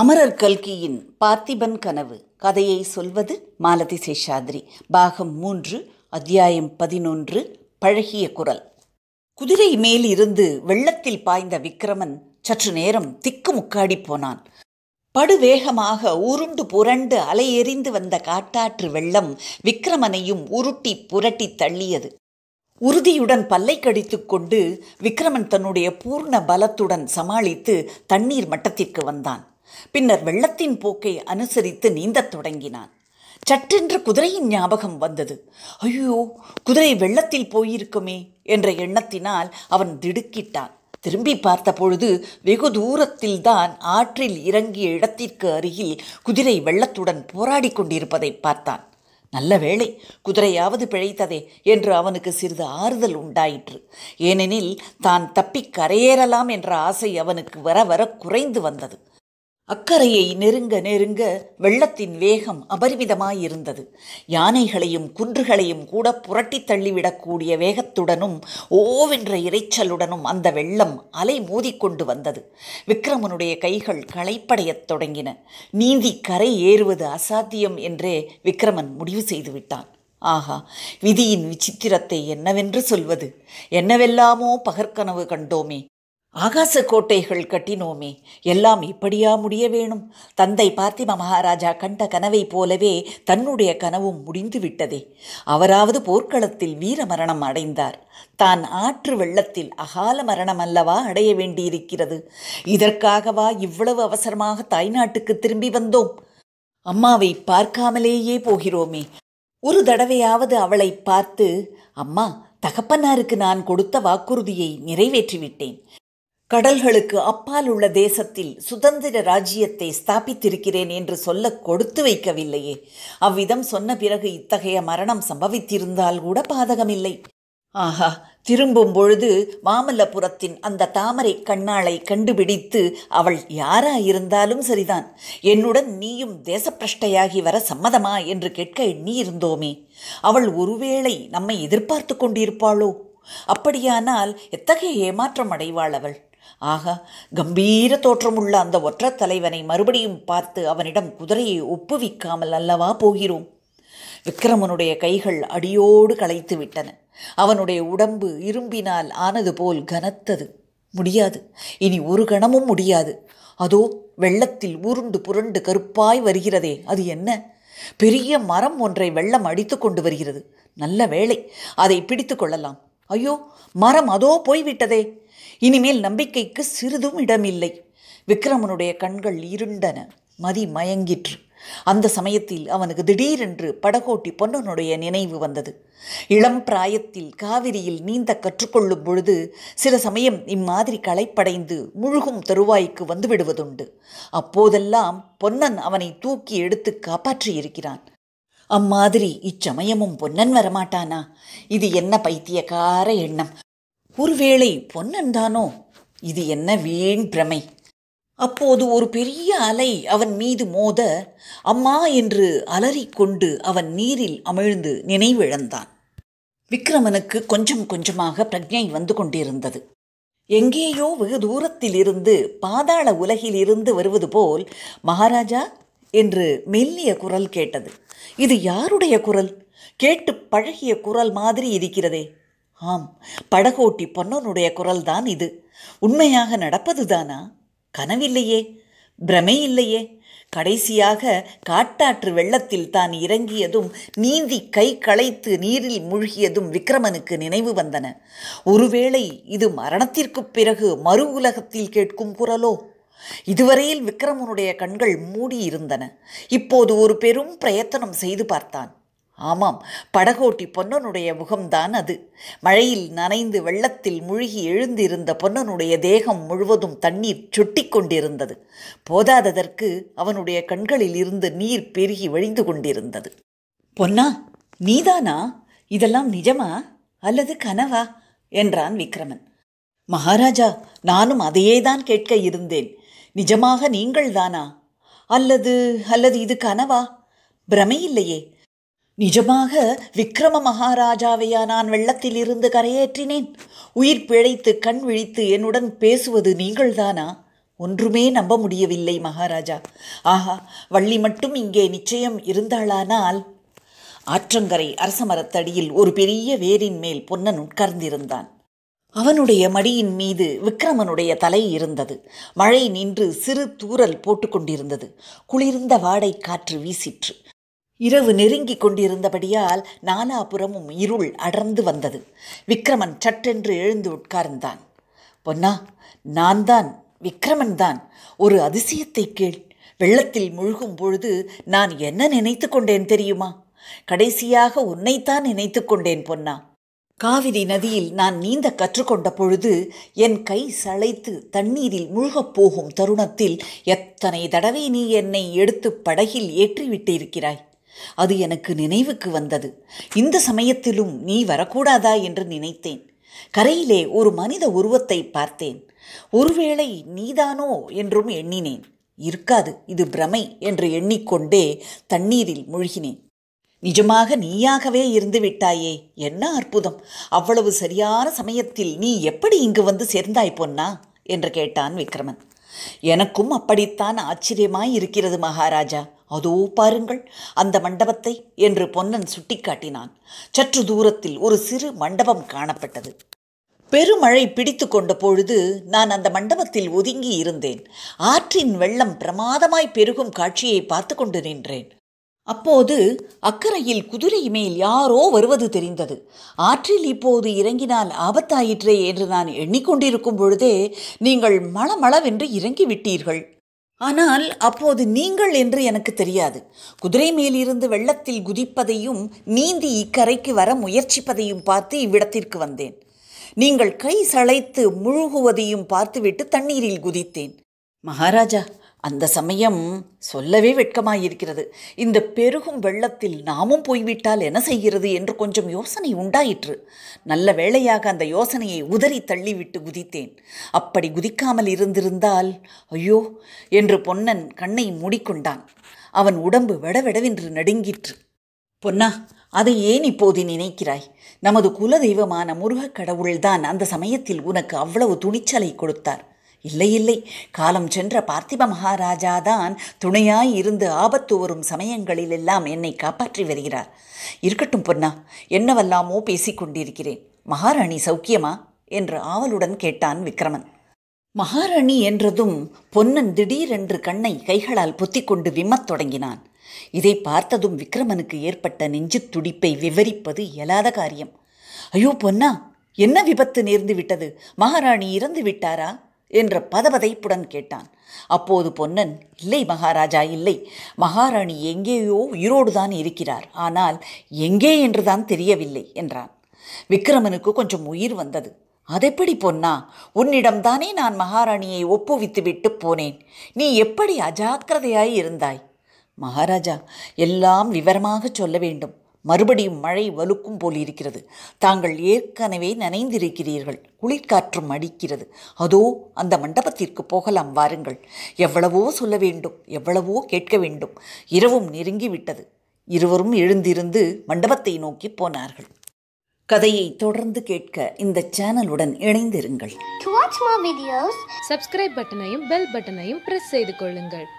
அமரர் கல்கியின் பார்த்திபன் கனவு கதையை சொல்வது மாலதி சேஷாதிரி பாகம் மூன்று அத்தியாயம் பதினொன்று பழகிய குரல் குதிரை மேல் இருந்து வெள்ளத்தில் பாய்ந்த விக்ரமன் சற்று நேரம் திக்கு முக்காடி போனான் படுவேகமாக உருண்டு புரண்டு அலையெறிந்து வந்த காட்டாற்று வெள்ளம் விக்ரமனையும் உருட்டி புரட்டி தள்ளியது உறுதியுடன் பல்லை கடித்துக்கொண்டு கொண்டு விக்ரமன் தன்னுடைய பூர்ண பலத்துடன் சமாளித்து தண்ணீர் மட்டத்திற்கு வந்தான் பின்னர் வெள்ளத்தின் போக்கை அனுசரித்து நீந்தத் தொடங்கினான் சட்டென்று குதிரையின் ஞாபகம் வந்தது ஐயோ குதிரை வெள்ளத்தில் போயிருக்குமே என்ற எண்ணத்தினால் அவன் திடுக்கிட்டான் திரும்பி பார்த்தபொழுது வெகு தூரத்தில் தான் ஆற்றில் இறங்கிய இடத்திற்கு அருகில் குதிரை வெள்ளத்துடன் போராடி கொண்டிருப்பதை பார்த்தான் நல்ல வேளை குதிரையாவது பிழைத்ததே என்று அவனுக்கு சிறிது ஆறுதல் உண்டாயிற்று ஏனெனில் தான் தப்பி கரையேறலாம் என்ற ஆசை அவனுக்கு வர வர குறைந்து வந்தது அக்கரையை நெருங்க நெருங்க வெள்ளத்தின் வேகம் அபரிமிதமாயிருந்தது யானைகளையும் குன்றுகளையும் கூட புரட்டி தள்ளிவிடக்கூடிய வேகத்துடனும் ஓவென்ற இறைச்சலுடனும் அந்த வெள்ளம் அலை மோதிக்கொண்டு வந்தது விக்ரமனுடைய கைகள் களைப்படையத் தொடங்கின நீந்தி கரை ஏறுவது அசாத்தியம் என்றே விக்ரமன் முடிவு செய்துவிட்டான் ஆஹா விதியின் விசித்திரத்தை என்னவென்று சொல்வது என்னவெல்லாமோ பகற்கனவு கண்டோமே ஆகாச கோட்டைகள் கட்டினோமே எல்லாம் இப்படியா முடிய வேணும் தந்தை பார்த்திம மகாராஜா கண்ட கனவை போலவே தன்னுடைய கனவும் முடிந்து விட்டதே அவராவது போர்க்களத்தில் வீர மரணம் அடைந்தார் தான் ஆற்று வெள்ளத்தில் அகால மரணம் அல்லவா அடைய வேண்டியிருக்கிறது இதற்காகவா இவ்வளவு அவசரமாக தாய்நாட்டுக்கு திரும்பி வந்தோம் அம்மாவை பார்க்காமலேயே போகிறோமே ஒரு தடவையாவது அவளை பார்த்து அம்மா தகப்பனாருக்கு நான் கொடுத்த வாக்குறுதியை நிறைவேற்றிவிட்டேன் கடல்களுக்கு அப்பால் உள்ள தேசத்தில் சுதந்திர ராஜ்யத்தை ஸ்தாபித்திருக்கிறேன் என்று சொல்ல கொடுத்து வைக்கவில்லையே அவ்விதம் சொன்ன பிறகு இத்தகைய மரணம் சம்பவித்திருந்தால் கூட பாதகமில்லை ஆஹா திரும்பும் பொழுது மாமல்லபுரத்தின் அந்த தாமரை கண்ணாளை கண்டுபிடித்து அவள் யாராயிருந்தாலும் சரிதான் என்னுடன் நீயும் தேசப்பிரஷ்டையாகி வர சம்மதமா என்று கேட்க எண்ணியிருந்தோமே அவள் ஒருவேளை நம்மை எதிர்பார்த்து கொண்டிருப்பாளோ அப்படியானால் எத்தகைய ஏமாற்றம் அடைவாள் அவள் ஆகா கம்பீர தோற்றமுள்ள அந்த ஒற்றத் தலைவனை மறுபடியும் பார்த்து அவனிடம் குதிரையை ஒப்புவிக்காமல் அல்லவா போகிறோம் விக்ரமனுடைய கைகள் அடியோடு களைத்து விட்டன அவனுடைய உடம்பு இரும்பினால் ஆனது போல் கனத்தது முடியாது இனி ஒரு கணமும் முடியாது அதோ வெள்ளத்தில் உருண்டு புரண்டு கருப்பாய் வருகிறதே அது என்ன பெரிய மரம் ஒன்றை வெள்ளம் அடித்து கொண்டு வருகிறது நல்ல வேளை அதை பிடித்து கொள்ளலாம் ஐயோ மரம் அதோ போய்விட்டதே இனிமேல் நம்பிக்கைக்கு சிறிதும் இடமில்லை விக்ரமனுடைய கண்கள் இருண்டன மதி மயங்கிற்று அந்த சமயத்தில் அவனுக்கு திடீரென்று படகோட்டி பொன்னனுடைய நினைவு வந்தது இளம் பிராயத்தில் காவிரியில் நீந்த கற்றுக்கொள்ளும் பொழுது சில சமயம் இம்மாதிரி களைப்படைந்து முழுகும் தருவாய்க்கு வந்துவிடுவதுண்டு அப்போதெல்லாம் பொன்னன் அவனை தூக்கி எடுத்து காப்பாற்றியிருக்கிறான் அம்மாதிரி இச்சமயமும் பொன்னன் வரமாட்டானா இது என்ன பைத்தியக்கார எண்ணம் ஒருவேளை பொன்னன் தானோ இது என்ன வீண் பிரமை அப்போது ஒரு பெரிய அலை அவன் மீது மோத அம்மா என்று அலறிக்கொண்டு அவன் நீரில் அமிழ்ந்து நினைவிழந்தான் விக்ரமனுக்கு கொஞ்சம் கொஞ்சமாக பிரக்ஞை வந்து கொண்டிருந்தது எங்கேயோ வெகு தூரத்திலிருந்து பாதாள உலகிலிருந்து வருவது போல் மகாராஜா என்று மெல்லிய குரல் கேட்டது இது யாருடைய குரல் கேட்டு பழகிய குரல் மாதிரி இருக்கிறதே ஆம் படகோட்டி பொன்னனுடைய குரல்தான் இது உண்மையாக நடப்பதுதானா கனவில்லையே பிரமே இல்லையே கடைசியாக காட்டாற்று வெள்ளத்தில் தான் இறங்கியதும் நீந்தி கை களைத்து நீரில் மூழ்கியதும் விக்ரமனுக்கு நினைவு வந்தன ஒருவேளை இது மரணத்திற்குப் பிறகு மறு உலகத்தில் கேட்கும் குரலோ இதுவரையில் விக்ரமனுடைய கண்கள் மூடி இருந்தன இப்போது ஒரு பெரும் பிரயத்தனம் செய்து பார்த்தான் ஆமாம் படகோட்டி பொன்னனுடைய முகம்தான் அது மழையில் நனைந்து வெள்ளத்தில் முழுகி எழுந்திருந்த பொன்னனுடைய தேகம் முழுவதும் தண்ணீர் சுட்டி கொண்டிருந்தது போதாததற்கு அவனுடைய கண்களில் இருந்து நீர் பெருகி வழிந்து கொண்டிருந்தது பொன்னா நீதானா இதெல்லாம் நிஜமா அல்லது கனவா என்றான் விக்ரமன் மகாராஜா நானும் அதையே தான் கேட்க இருந்தேன் நிஜமாக நீங்கள்தானா அல்லது அல்லது இது கனவா பிரமையில்லையே நிஜமாக விக்ரம மகாராஜாவையா நான் வெள்ளத்தில் இருந்து கரையேற்றினேன் உயிர் பிழைத்து கண் விழித்து என்னுடன் பேசுவது நீங்கள்தானா ஒன்றுமே நம்ப முடியவில்லை மகாராஜா ஆஹா வள்ளி மட்டும் இங்கே நிச்சயம் இருந்தாளானால் ஆற்றங்கரை அரசமரத்தடியில் ஒரு பெரிய வேரின் மேல் பொன்னன் உட்கார்ந்திருந்தான் அவனுடைய மடியின் மீது விக்ரமனுடைய தலை இருந்தது மழை நின்று சிறு தூரல் போட்டுக்கொண்டிருந்தது குளிர்ந்த வாடை காற்று வீசிற்று இரவு நெருங்கிக் கொண்டிருந்தபடியால் நானாபுரமும் இருள் அடர்ந்து வந்தது விக்ரமன் சட்டென்று எழுந்து உட்கார்ந்தான் பொன்னா நான் தான் விக்ரமன் தான் ஒரு அதிசயத்தை கேள் வெள்ளத்தில் முழுகும் பொழுது நான் என்ன நினைத்து கொண்டேன் தெரியுமா கடைசியாக உன்னைத்தான் நினைத்து கொண்டேன் பொன்னா காவிரி நதியில் நான் நீந்த கற்றுக்கொண்ட பொழுது என் கை சளைத்து தண்ணீரில் முழுகப் போகும் தருணத்தில் எத்தனை தடவை நீ என்னை எடுத்து படகில் ஏற்றிவிட்டிருக்கிறாய் அது எனக்கு நினைவுக்கு வந்தது இந்த சமயத்திலும் நீ வரக்கூடாதா என்று நினைத்தேன் கரையிலே ஒரு மனித உருவத்தை பார்த்தேன் ஒருவேளை நீதானோ என்றும் எண்ணினேன் இருக்காது இது பிரமை என்று எண்ணிக்கொண்டே தண்ணீரில் மூழ்கினேன் நிஜமாக நீயாகவே இருந்து விட்டாயே என்ன அற்புதம் அவ்வளவு சரியான சமயத்தில் நீ எப்படி இங்கு வந்து சேர்ந்தாய் பொன்னா என்று கேட்டான் விக்ரமன் எனக்கும் அப்படித்தான் ஆச்சரியமாய் இருக்கிறது மகாராஜா அதோ பாருங்கள் அந்த மண்டபத்தை என்று பொன்னன் சுட்டிக்காட்டினான் சற்று தூரத்தில் ஒரு சிறு மண்டபம் காணப்பட்டது பெருமழை பிடித்து கொண்ட பொழுது நான் அந்த மண்டபத்தில் ஒதுங்கி இருந்தேன் ஆற்றின் வெள்ளம் பிரமாதமாய் பெருகும் காட்சியை பார்த்து கொண்டு நின்றேன் அப்போது அக்கறையில் குதிரை மேல் யாரோ வருவது தெரிந்தது ஆற்றில் இப்போது இறங்கினால் ஆபத்தாயிற்றே என்று நான் எண்ணிக்கொண்டிருக்கும் பொழுதே நீங்கள் மளமளவென்று இறங்கிவிட்டீர்கள் ஆனால் அப்போது நீங்கள் என்று எனக்கு தெரியாது குதிரை மேலிருந்து வெள்ளத்தில் குதிப்பதையும் நீந்தி இக்கரைக்கு வர முயற்சிப்பதையும் பார்த்து இவ்விடத்திற்கு வந்தேன் நீங்கள் கை சளைத்து முழுகுவதையும் பார்த்துவிட்டு தண்ணீரில் குதித்தேன் மகாராஜா அந்த சமயம் சொல்லவே வெட்கமாயிருக்கிறது இந்த பெருகும் வெள்ளத்தில் நாமும் போய்விட்டால் என்ன செய்கிறது என்று கொஞ்சம் யோசனை உண்டாயிற்று நல்ல வேளையாக அந்த யோசனையை உதறி தள்ளிவிட்டு குதித்தேன் அப்படி குதிக்காமல் இருந்திருந்தால் ஐயோ என்று பொன்னன் கண்ணை மூடிக்கொண்டான் அவன் உடம்பு வெடவெடவென்று நடுங்கிற்று பொன்னா அதை ஏன் இப்போது நினைக்கிறாய் நமது குலதெய்வமான முருகக் கடவுள்தான் அந்த சமயத்தில் உனக்கு அவ்வளவு துணிச்சலை கொடுத்தார் இல்லை இல்லை காலம் சென்ற பார்த்திப மகாராஜாதான் துணையாய் இருந்து ஆபத்து வரும் சமயங்களிலெல்லாம் என்னை காப்பாற்றி வருகிறார் இருக்கட்டும் பொன்னா என்னவெல்லாமோ கொண்டிருக்கிறேன் மகாராணி சௌக்கியமா என்று ஆவலுடன் கேட்டான் விக்ரமன் மகாராணி என்றதும் பொன்னன் திடீரென்று கண்ணை கைகளால் பொத்திக்கொண்டு விம்மத் தொடங்கினான் இதை பார்த்ததும் விக்ரமனுக்கு ஏற்பட்ட நெஞ்சு துடிப்பை விவரிப்பது இயலாத காரியம் ஐயோ பொன்னா என்ன விபத்து நேர்ந்து விட்டது மகாராணி இறந்து விட்டாரா என்ற பதபதைப்புடன் கேட்டான் அப்போது பொன்னன் இல்லை மகாராஜா இல்லை மகாராணி எங்கேயோ உயிரோடுதான் இருக்கிறார் ஆனால் எங்கே என்றுதான் தெரியவில்லை என்றான் விக்ரமனுக்கு கொஞ்சம் உயிர் வந்தது அதெப்படி பொன்னா உன்னிடம்தானே நான் மகாராணியை ஒப்புவித்து விட்டு போனேன் நீ எப்படி அஜாக்கிரதையாய் இருந்தாய் மகாராஜா எல்லாம் விவரமாக சொல்ல வேண்டும் மறுபடியும் மழை வலுக்கும் போல் இருக்கிறது தாங்கள் ஏற்கனவே நனைந்திருக்கிறீர்கள் குளிர்காற்றும் அடிக்கிறது அதோ அந்த மண்டபத்திற்கு போகலாம் வாருங்கள் எவ்வளவோ சொல்ல வேண்டும் எவ்வளவோ கேட்க வேண்டும் இரவும் நெருங்கிவிட்டது இருவரும் எழுந்திருந்து மண்டபத்தை நோக்கி போனார்கள் கதையை தொடர்ந்து கேட்க இந்த சேனலுடன் இணைந்திருங்கள் பட்டனையும் பெல் பட்டனையும் பிரஸ் செய்து கொள்ளுங்கள்